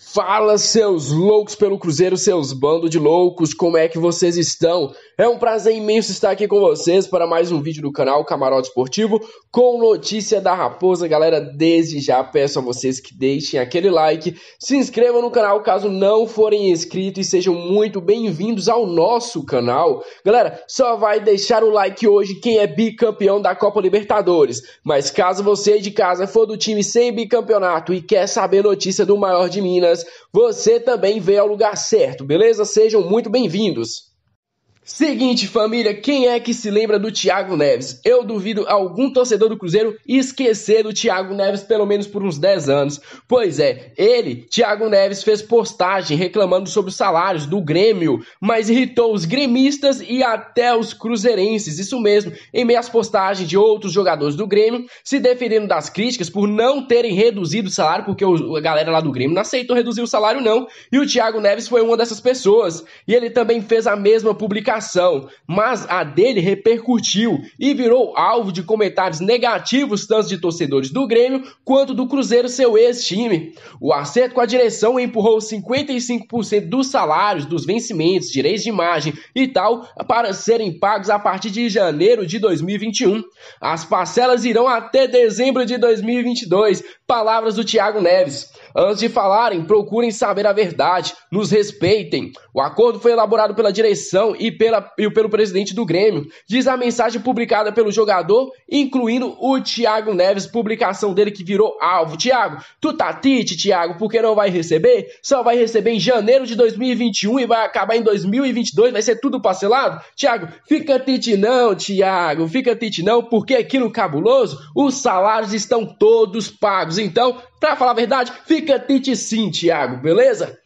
Fala, seus loucos pelo Cruzeiro, seus bando de loucos, como é que vocês estão? É um prazer imenso estar aqui com vocês para mais um vídeo do canal Camarote Esportivo com notícia da Raposa. Galera, desde já peço a vocês que deixem aquele like, se inscrevam no canal caso não forem inscritos e sejam muito bem-vindos ao nosso canal. Galera, só vai deixar o like hoje quem é bicampeão da Copa Libertadores. Mas caso você de casa for do time sem bicampeonato e quer saber notícia do maior de Minas, Minas, você também veio ao lugar certo, beleza? Sejam muito bem-vindos. Seguinte, família, quem é que se lembra do Thiago Neves? Eu duvido algum torcedor do Cruzeiro esquecer do Thiago Neves pelo menos por uns 10 anos. Pois é, ele, Thiago Neves, fez postagem reclamando sobre os salários do Grêmio, mas irritou os gremistas e até os cruzeirenses. Isso mesmo, em meio às postagens de outros jogadores do Grêmio, se defendendo das críticas por não terem reduzido o salário, porque a galera lá do Grêmio não aceitou reduzir o salário não, e o Thiago Neves foi uma dessas pessoas. E ele também fez a mesma publicação publicação, mas a dele repercutiu e virou alvo de comentários negativos tanto de torcedores do Grêmio quanto do Cruzeiro, seu ex-time. O acerto com a direção empurrou 55% dos salários, dos vencimentos, direitos de imagem e tal para serem pagos a partir de janeiro de 2021. As parcelas irão até dezembro de 2022, palavras do Thiago Neves. Antes de falarem, procurem saber a verdade, nos respeitem. O acordo foi elaborado pela direção e, pela, e pelo presidente do Grêmio, diz a mensagem publicada pelo jogador, incluindo o Thiago Neves, publicação dele que virou alvo. Thiago, tu tá tite, Thiago, porque não vai receber? Só vai receber em janeiro de 2021 e vai acabar em 2022, vai ser tudo parcelado? Thiago, fica tite não, Thiago, fica tite não, porque aqui no Cabuloso os salários estão todos pagos. Então, Pra falar a verdade, fica Tite sim, Thiago, beleza?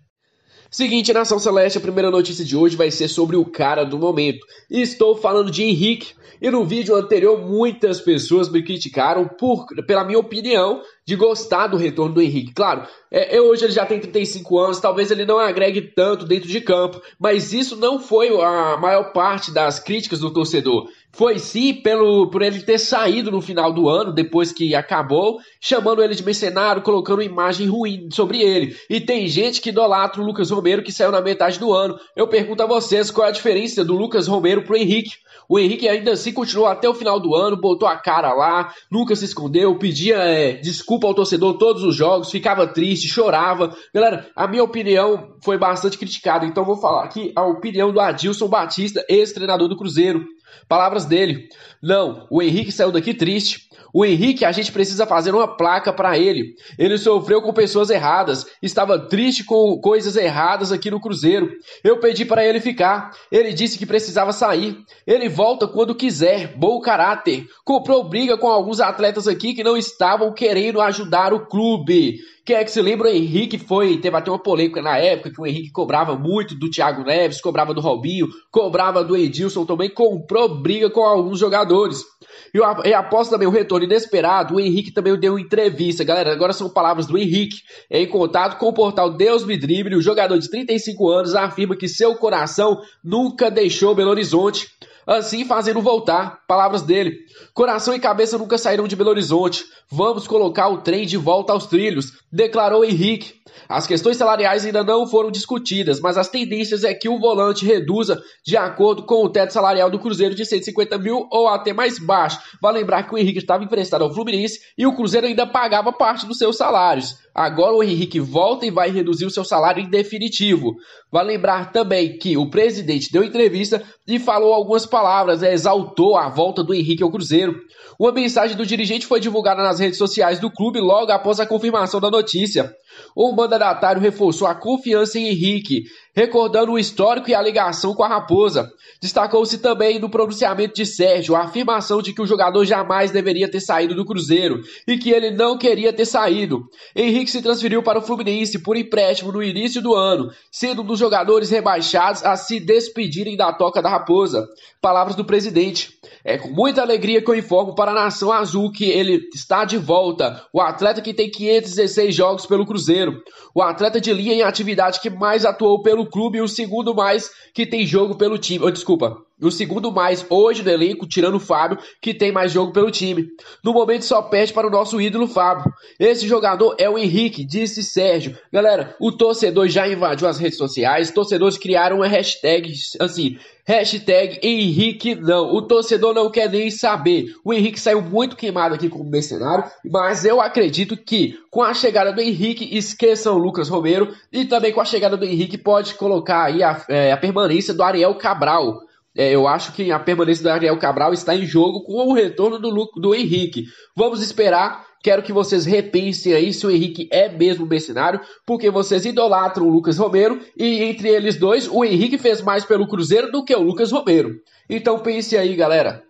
Seguinte, Nação Celeste, a primeira notícia de hoje vai ser sobre o cara do momento. Estou falando de Henrique, e no vídeo anterior muitas pessoas me criticaram por, pela minha opinião de gostar do retorno do Henrique. Claro, é, é hoje ele já tem 35 anos, talvez ele não agregue tanto dentro de campo, mas isso não foi a maior parte das críticas do torcedor foi sim pelo por ele ter saído no final do ano, depois que acabou, chamando ele de mercenário, colocando imagem ruim sobre ele. E tem gente que idolatra o Lucas Romero que saiu na metade do ano. Eu pergunto a vocês qual é a diferença do Lucas Romero pro Henrique. O Henrique ainda assim continuou até o final do ano, botou a cara lá, nunca se escondeu, pedia é, desculpa ao torcedor todos os jogos, ficava triste, chorava. Galera, a minha opinião foi bastante criticada, então vou falar aqui a opinião do Adilson Batista, ex-treinador do Cruzeiro. Palavras dele. Não, o Henrique saiu daqui triste. O Henrique, a gente precisa fazer uma placa para ele. Ele sofreu com pessoas erradas, estava triste com coisas erradas aqui no Cruzeiro. Eu pedi para ele ficar. Ele disse que precisava sair. Ele volta quando quiser. Bom caráter. Comprou briga com alguns atletas aqui que não estavam querendo ajudar o clube. Quem é que se lembra? O Henrique foi. Teve até uma polêmica na época que o Henrique cobrava muito do Thiago Neves, cobrava do Robinho, cobrava do Edilson também, comprou briga com alguns jogadores. E, eu, e após também o retorno inesperado, o Henrique também deu entrevista. Galera, agora são palavras do Henrique. É em contato com o portal Deus Me Drible, o jogador de 35 anos afirma que seu coração nunca deixou Belo Horizonte assim fazendo voltar. Palavras dele. Coração e cabeça nunca saíram de Belo Horizonte. Vamos colocar o trem de volta aos trilhos, declarou Henrique. As questões salariais ainda não foram discutidas, mas as tendências é que o volante reduza de acordo com o teto salarial do Cruzeiro de 150 mil ou até mais baixo. Vale lembrar que o Henrique estava emprestado ao Fluminense e o Cruzeiro ainda pagava parte dos seus salários. Agora o Henrique volta e vai reduzir o seu salário em definitivo. Vale lembrar também que o presidente deu entrevista e falou algumas palavras, né, exaltou a volta do Henrique ao Cruzeiro. Uma mensagem do dirigente foi divulgada nas redes sociais do clube logo após a confirmação da notícia. O mandatário reforçou a confiança em Henrique recordando o histórico e a ligação com a raposa. Destacou-se também no pronunciamento de Sérgio a afirmação de que o jogador jamais deveria ter saído do Cruzeiro e que ele não queria ter saído. Henrique se transferiu para o Fluminense por empréstimo no início do ano, sendo um dos jogadores rebaixados a se despedirem da toca da raposa. Palavras do presidente. É com muita alegria que eu informo para a nação azul que ele está de volta, o atleta que tem 516 jogos pelo Cruzeiro, o atleta de linha em atividade que mais atuou pelo pelo clube e o segundo mais que tem jogo pelo time. Oh, desculpa, o segundo mais hoje no elenco, tirando o Fábio, que tem mais jogo pelo time. No momento só perde para o nosso ídolo Fábio. Esse jogador é o Henrique, disse Sérgio. Galera, o torcedor já invadiu as redes sociais, torcedores criaram uma hashtag, assim, Hashtag Henrique não. O torcedor não quer nem saber. O Henrique saiu muito queimado aqui como mercenário, mas eu acredito que com a chegada do Henrique, esqueçam o Lucas Romero e também com a chegada do Henrique pode colocar aí a, é, a permanência do Ariel Cabral. É, eu acho que a permanência do Ariel Cabral está em jogo com o retorno do, do Henrique. Vamos esperar. Quero que vocês repensem aí se o Henrique é mesmo mercenário, porque vocês idolatram o Lucas Romero e entre eles dois, o Henrique fez mais pelo Cruzeiro do que o Lucas Romero. Então pense aí, galera.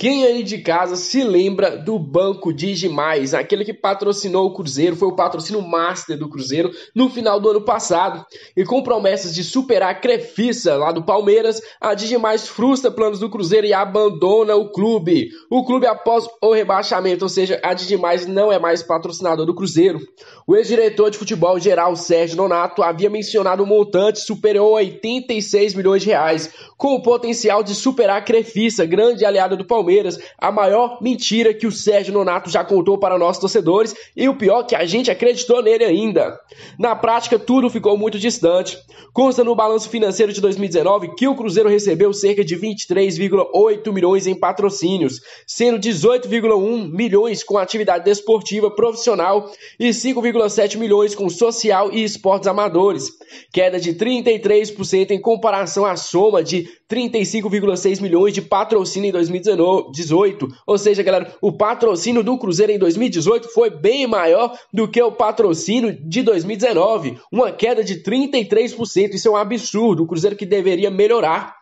Quem aí de casa se lembra do Banco Digimais? Aquele que patrocinou o Cruzeiro, foi o patrocínio master do Cruzeiro no final do ano passado. E com promessas de superar a Crefissa lá do Palmeiras, a Digimais frustra planos do Cruzeiro e abandona o clube. O clube após o rebaixamento, ou seja, a Digimais não é mais patrocinador do Cruzeiro. O ex-diretor de futebol geral Sérgio Nonato havia mencionado um montante superior a 86 milhões de reais, com o potencial de superar a Crefissa, grande aliada do Palmeiras Palmeiras, a maior mentira que o Sérgio Nonato já contou para nós torcedores e o pior que a gente acreditou nele ainda. Na prática, tudo ficou muito distante. Consta no balanço financeiro de 2019 que o Cruzeiro recebeu cerca de 23,8 milhões em patrocínios, sendo 18,1 milhões com atividade desportiva profissional e 5,7 milhões com social e esportes amadores, queda de 33% em comparação à soma de 35,6 milhões de patrocínio em 2019. 2018. Ou seja, galera, o patrocínio do Cruzeiro em 2018 foi bem maior do que o patrocínio de 2019, uma queda de 33%. Isso é um absurdo. O Cruzeiro que deveria melhorar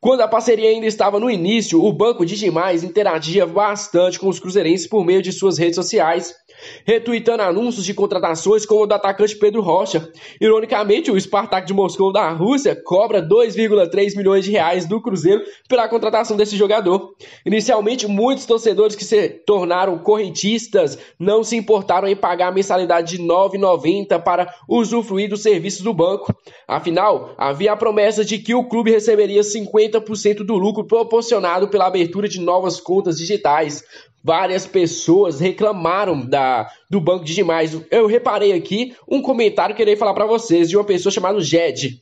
quando a parceria ainda estava no início, o Banco Digimais interagia bastante com os cruzeirenses por meio de suas redes sociais retweetando anúncios de contratações como o do atacante Pedro Rocha. Ironicamente, o Spartak de Moscou da Rússia cobra 2,3 milhões de reais do Cruzeiro pela contratação desse jogador. Inicialmente, muitos torcedores que se tornaram correntistas não se importaram em pagar a mensalidade de 9,90 para usufruir dos serviços do banco. Afinal, havia a promessa de que o clube receberia 50% do lucro proporcionado pela abertura de novas contas digitais. Várias pessoas reclamaram da do banco de Digimais. Eu reparei aqui um comentário que eu irei falar para vocês de uma pessoa chamada Jed.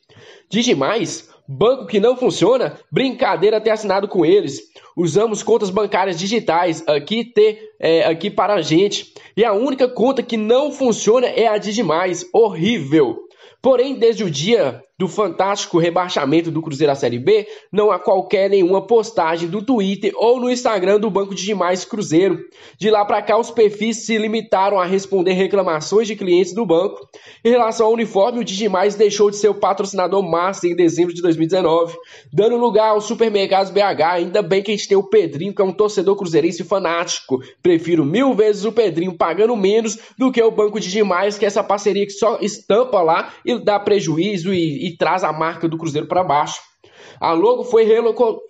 Digimais, banco que não funciona? Brincadeira ter assinado com eles. Usamos contas bancárias digitais aqui ter é, aqui para a gente. E a única conta que não funciona é a Digimais. Horrível. Porém, desde o dia do fantástico rebaixamento do Cruzeiro à Série B, não há qualquer nenhuma postagem do Twitter ou no Instagram do Banco de Demais Cruzeiro. De lá para cá, os perfis se limitaram a responder reclamações de clientes do banco. Em relação ao uniforme, o Digimais deixou de ser o patrocinador massa em dezembro de 2019, dando lugar ao Supermercados BH. Ainda bem que a gente tem o Pedrinho, que é um torcedor cruzeirense fanático. Prefiro mil vezes o Pedrinho pagando menos do que o Banco de Demais, que é essa parceria que só estampa lá e dá prejuízo e traz a marca do Cruzeiro para baixo. A logo foi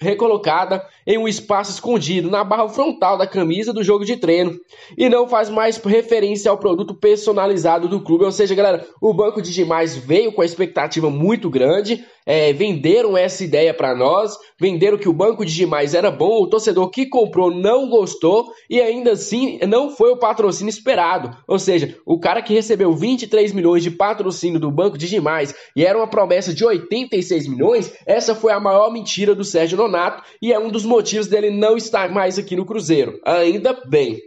recolocada em um espaço escondido na barra frontal da camisa do jogo de treino e não faz mais referência ao produto personalizado do clube. Ou seja, galera, o banco de demais veio com a expectativa muito grande é, venderam essa ideia para nós, venderam que o banco de demais era bom, o torcedor que comprou não gostou e ainda assim não foi o patrocínio esperado. Ou seja, o cara que recebeu 23 milhões de patrocínio do banco de demais e era uma promessa de 86 milhões, essa foi a maior mentira do Sérgio Nonato e é um dos motivos dele não estar mais aqui no Cruzeiro. Ainda bem.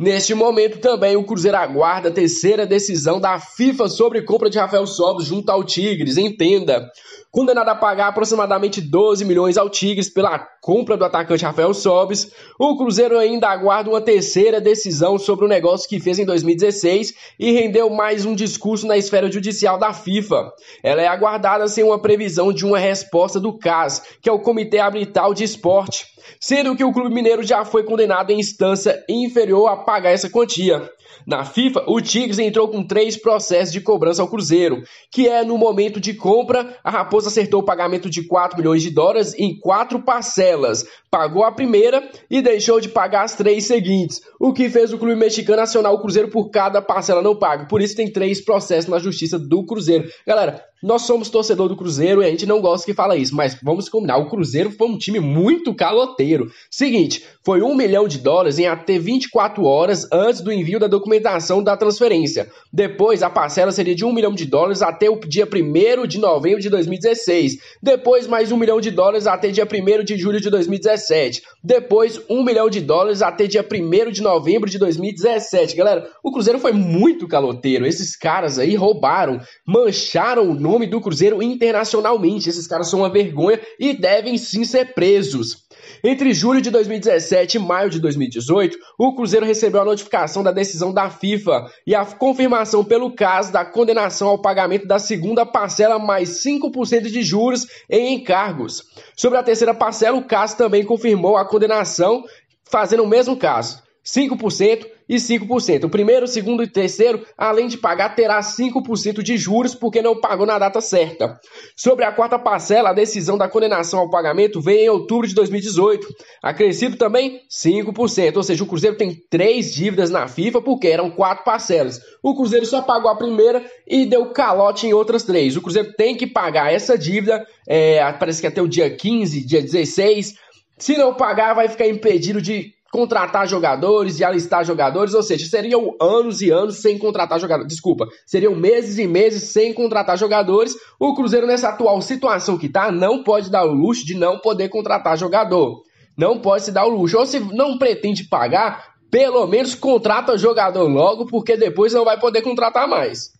Neste momento também o Cruzeiro aguarda a terceira decisão da FIFA sobre compra de Rafael Sobis junto ao Tigres, entenda. Condenado a pagar aproximadamente 12 milhões ao Tigres pela compra do atacante Rafael Sobis, o Cruzeiro ainda aguarda uma terceira decisão sobre o negócio que fez em 2016 e rendeu mais um discurso na esfera judicial da FIFA. Ela é aguardada sem uma previsão de uma resposta do CAS, que é o Comitê Arbitral de Esporte sendo que o clube mineiro já foi condenado em instância inferior a pagar essa quantia. Na FIFA, o Tigres entrou com três processos de cobrança ao Cruzeiro, que é no momento de compra, a Raposa acertou o pagamento de 4 milhões de dólares em quatro parcelas, pagou a primeira e deixou de pagar as três seguintes, o que fez o clube mexicano acionar o Cruzeiro por cada parcela não paga. Por isso tem três processos na justiça do Cruzeiro. Galera, nós somos torcedor do Cruzeiro e a gente não gosta que fala isso, mas vamos combinar. O Cruzeiro foi um time muito caloteiro. Seguinte, foi um milhão de dólares em até 24 horas antes do envio da documentação da transferência. Depois, a parcela seria de um milhão de dólares até o dia 1 de novembro de 2016. Depois, mais um milhão de dólares até dia 1 de julho de 2017. Depois, um milhão de dólares até dia 1 de novembro de 2017. Galera, o Cruzeiro foi muito caloteiro. Esses caras aí roubaram, mancharam o nome do Cruzeiro internacionalmente. Esses caras são uma vergonha e devem sim ser presos. Entre julho de 2017 e maio de 2018, o Cruzeiro recebeu a notificação da decisão da FIFA e a confirmação pelo caso da condenação ao pagamento da segunda parcela mais 5% de juros em encargos. Sobre a terceira parcela, o caso também confirmou a condenação, fazendo o mesmo caso. 5% e 5%. O primeiro, segundo e terceiro, além de pagar, terá 5% de juros porque não pagou na data certa. Sobre a quarta parcela, a decisão da condenação ao pagamento veio em outubro de 2018. Acrescido também 5%, ou seja, o Cruzeiro tem três dívidas na FIFA porque eram quatro parcelas. O Cruzeiro só pagou a primeira e deu calote em outras três. O Cruzeiro tem que pagar essa dívida, é, parece que até o dia 15, dia 16. Se não pagar, vai ficar impedido de contratar jogadores e alistar jogadores, ou seja, seriam anos e anos sem contratar jogadores. Desculpa, seriam meses e meses sem contratar jogadores. O Cruzeiro, nessa atual situação que está, não pode dar o luxo de não poder contratar jogador. Não pode se dar o luxo. Ou se não pretende pagar, pelo menos contrata jogador logo, porque depois não vai poder contratar mais.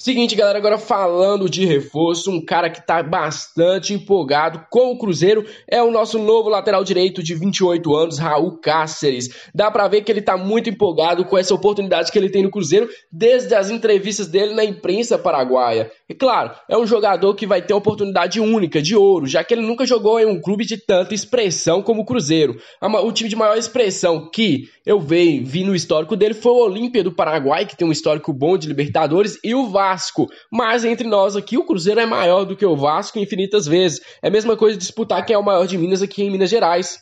Seguinte, galera, agora falando de reforço, um cara que tá bastante empolgado com o Cruzeiro é o nosso novo lateral direito de 28 anos, Raul Cáceres. Dá para ver que ele tá muito empolgado com essa oportunidade que ele tem no Cruzeiro desde as entrevistas dele na imprensa paraguaia. E claro, é um jogador que vai ter uma oportunidade única de ouro, já que ele nunca jogou em um clube de tanta expressão como o Cruzeiro. O time de maior expressão que eu vi, vi no histórico dele foi o Olímpia do Paraguai, que tem um histórico bom de Libertadores, e o Vasco Vasco. Mas entre nós aqui, o Cruzeiro é maior do que o Vasco infinitas vezes. É a mesma coisa disputar quem é o maior de Minas aqui em Minas Gerais.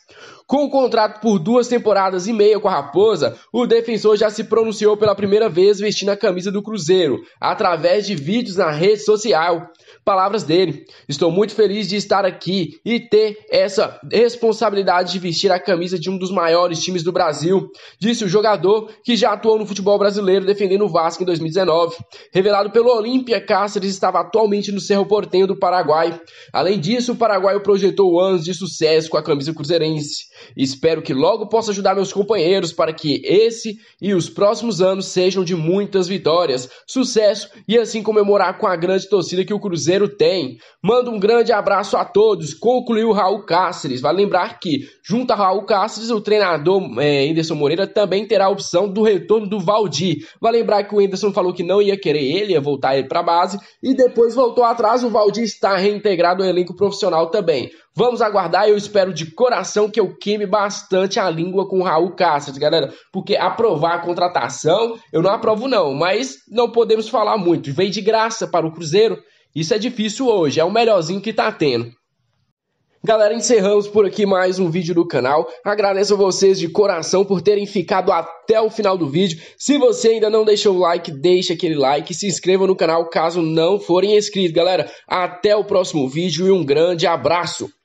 Com o um contrato por duas temporadas e meia com a Raposa, o defensor já se pronunciou pela primeira vez vestindo a camisa do Cruzeiro, através de vídeos na rede social. Palavras dele: Estou muito feliz de estar aqui e ter essa responsabilidade de vestir a camisa de um dos maiores times do Brasil, disse o jogador que já atuou no futebol brasileiro defendendo o Vasco em 2019. Revelado pelo Olímpia, Cáceres estava atualmente no Cerro Portenho do Paraguai. Além disso, o Paraguai projetou anos de sucesso com a camisa cruzeirense. Espero que logo possa ajudar meus companheiros para que esse e os próximos anos sejam de muitas vitórias, sucesso e assim comemorar com a grande torcida que o Cruzeiro tem. Mando um grande abraço a todos, concluiu Raul Cáceres. Vale lembrar que, junto a Raul Cáceres, o treinador é, Moreira também terá a opção do retorno do Valdir. Vale lembrar que o Henderson falou que não ia querer ele, ia voltar ele para a base e depois voltou atrás. O Valdir está reintegrado ao elenco profissional também. Vamos aguardar, eu espero de coração que eu queime bastante a língua com o Raul Cáceres, tá galera, porque aprovar a contratação, eu não aprovo não, mas não podemos falar muito. Vem de graça para o Cruzeiro, isso é difícil hoje, é o melhorzinho que tá tendo. Galera, encerramos por aqui mais um vídeo do canal. Agradeço a vocês de coração por terem ficado até o final do vídeo. Se você ainda não deixou o like, deixa aquele like. Se inscreva no canal caso não forem inscritos. Galera, até o próximo vídeo e um grande abraço.